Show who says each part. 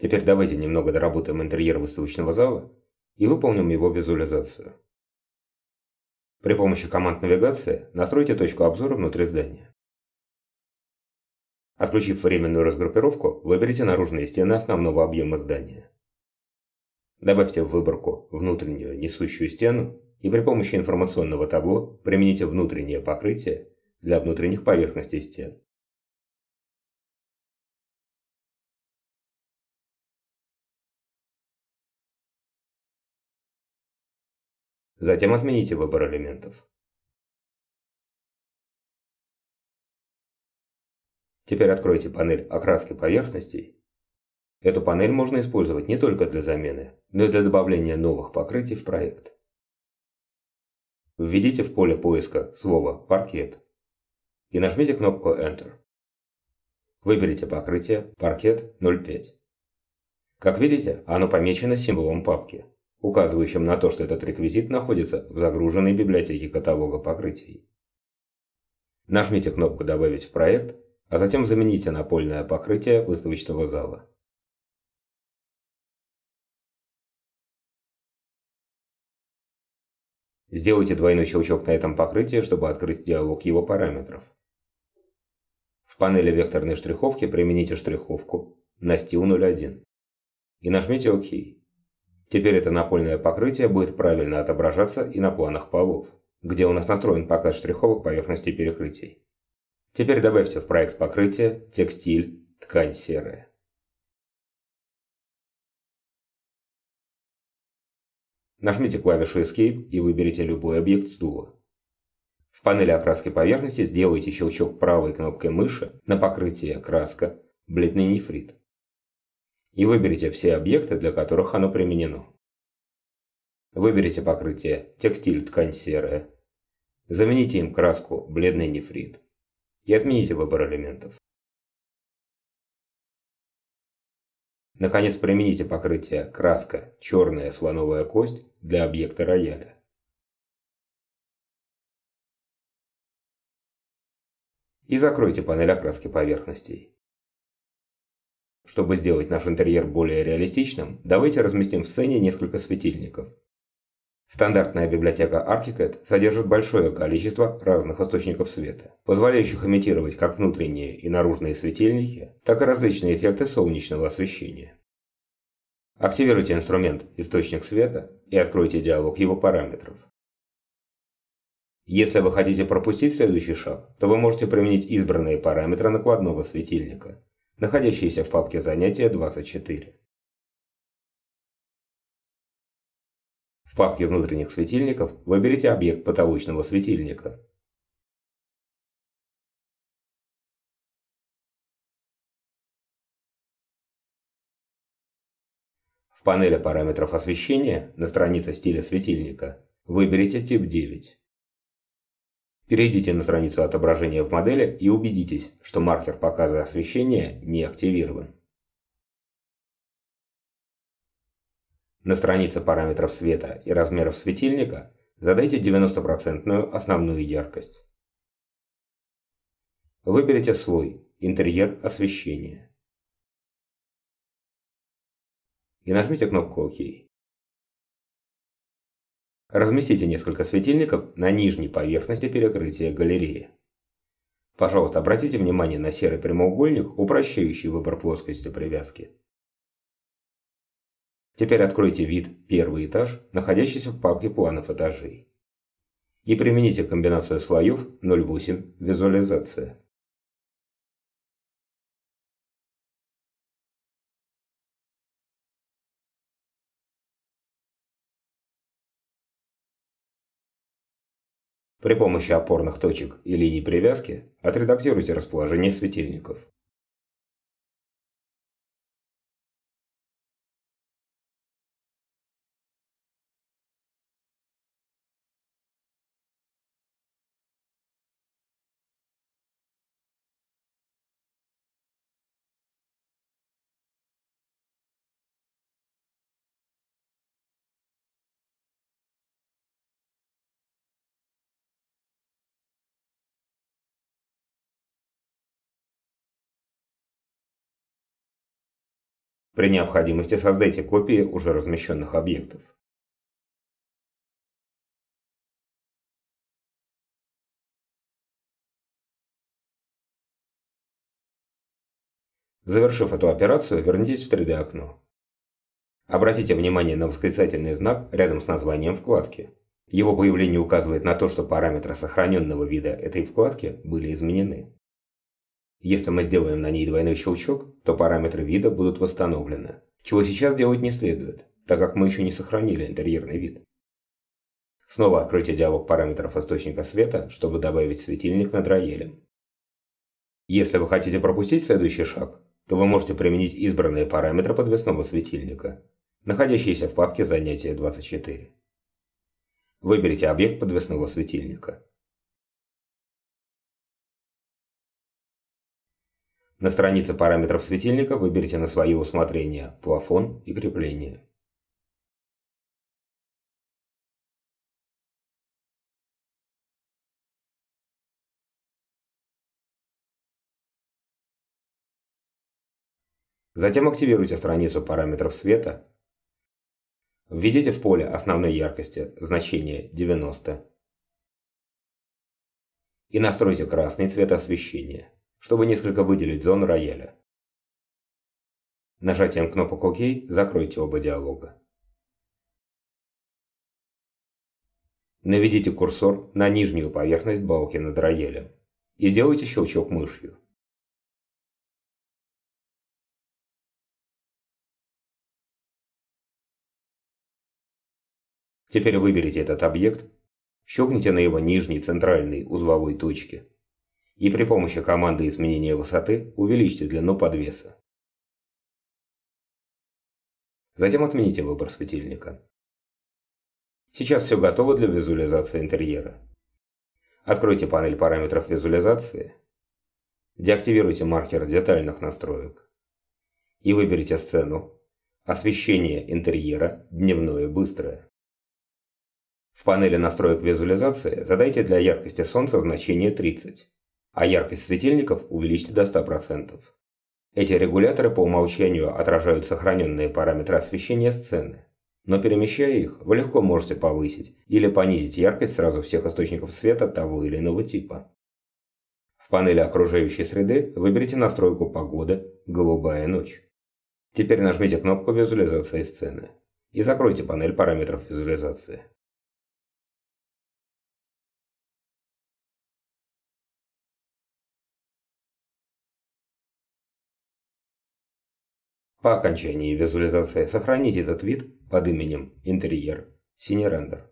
Speaker 1: Теперь давайте немного доработаем интерьер выставочного зала и выполним его визуализацию. При помощи команд
Speaker 2: навигации настройте точку обзора внутри здания. Отключив временную разгруппировку, выберите наружные стены основного объема здания. Добавьте в выборку внутреннюю несущую стену и при помощи информационного табло примените внутреннее покрытие для внутренних поверхностей стен.
Speaker 1: Затем отмените выбор элементов. Теперь откройте панель
Speaker 2: окраски поверхностей. Эту панель можно использовать не только для замены, но и для добавления новых покрытий в проект. Введите в поле поиска слово «паркет» и нажмите кнопку Enter. Выберите покрытие «Паркет 0.5». Как видите, оно помечено символом папки указывающим на то, что этот реквизит находится в загруженной библиотеке каталога покрытий. Нажмите кнопку «Добавить в проект», а затем замените напольное
Speaker 1: покрытие выставочного зала.
Speaker 2: Сделайте двойной щелчок на этом покрытии, чтобы открыть диалог его параметров. В панели векторной штриховки примените штриховку «Настил 01» и нажмите «Ок». Теперь это напольное покрытие будет правильно отображаться и на планах полов, где у нас настроен показ штриховых поверхностей перекрытий. Теперь добавьте в проект покрытия текстиль
Speaker 1: «Ткань серая».
Speaker 2: Нажмите клавишу Escape и выберите любой объект с стула. В панели окраски поверхности сделайте щелчок правой кнопкой мыши на покрытие «Краска» бледный нефрит и выберите все объекты, для которых оно применено. Выберите покрытие текстиль ткань серая. Замените им краску бледный нефрит. И отмените выбор элементов.
Speaker 1: Наконец, примените покрытие краска черная слоновая кость для объекта рояля. И закройте панель окраски поверхностей.
Speaker 2: Чтобы сделать наш интерьер более реалистичным, давайте разместим в сцене несколько светильников. Стандартная библиотека Archicad содержит большое количество разных источников света, позволяющих имитировать как внутренние и наружные светильники, так и различные эффекты солнечного освещения. Активируйте инструмент «Источник света» и откройте диалог его параметров. Если вы хотите пропустить следующий шаг, то вы можете применить избранные параметры накладного светильника находящиеся в папке «Занятия 24».
Speaker 1: В папке внутренних светильников выберите объект потолочного светильника. В панели параметров
Speaker 2: освещения на странице стиля светильника выберите тип 9. Перейдите на страницу отображения в модели и убедитесь, что маркер показа освещения не активирован. На странице параметров света и размеров светильника задайте 90% основную яркость. Выберите слой «Интерьер освещения»
Speaker 1: и нажмите кнопку «Ок».
Speaker 2: Разместите несколько светильников на нижней поверхности перекрытия галереи. Пожалуйста, обратите внимание на серый прямоугольник, упрощающий выбор плоскости привязки. Теперь откройте вид «Первый этаж», находящийся в папке планов этажей. И примените комбинацию слоев 0.8 «Визуализация».
Speaker 1: При помощи опорных точек и линий привязки отредактируйте расположение светильников. При необходимости создайте копии уже размещенных объектов.
Speaker 2: Завершив эту операцию, вернитесь в 3D-окно. Обратите внимание на восклицательный знак рядом с названием вкладки. Его появление указывает на то, что параметры сохраненного вида этой вкладки были изменены. Если мы сделаем на ней двойной щелчок, то параметры вида будут восстановлены, чего сейчас делать не следует, так как мы еще не сохранили интерьерный вид. Снова откройте диалог параметров источника света, чтобы добавить светильник над роелем. Если вы хотите пропустить следующий шаг, то вы можете применить избранные параметры подвесного светильника, находящиеся в папке «Занятие 24». Выберите объект подвесного светильника.
Speaker 1: На странице параметров светильника выберите на свое усмотрение плафон и крепление.
Speaker 2: Затем активируйте страницу параметров света. Введите в поле основной яркости значение 90 и настройте красный цвет освещения чтобы несколько выделить зону рояля. Нажатием кнопок ОК закройте оба диалога.
Speaker 1: Наведите курсор на нижнюю поверхность балки над роялем и сделайте щелчок мышью.
Speaker 2: Теперь выберите этот объект, щелкните на его нижней центральной узловой точке и при помощи команды изменения высоты увеличьте длину подвеса. Затем отмените выбор светильника. Сейчас все готово для визуализации интерьера. Откройте панель параметров визуализации, деактивируйте маркер детальных настроек и выберите сцену «Освещение интерьера. Дневное быстрое». В панели настроек визуализации задайте для яркости солнца значение 30 а яркость светильников увеличьте до 100%. Эти регуляторы по умолчанию отражают сохраненные параметры освещения сцены, но перемещая их, вы легко можете повысить или понизить яркость сразу всех источников света того или иного типа. В панели окружающей среды выберите настройку погоды «Голубая ночь». Теперь нажмите кнопку визуализации сцены и закройте панель
Speaker 1: параметров визуализации. По окончании визуализации сохранить этот вид под именем «Интерьер», «Синий рендер».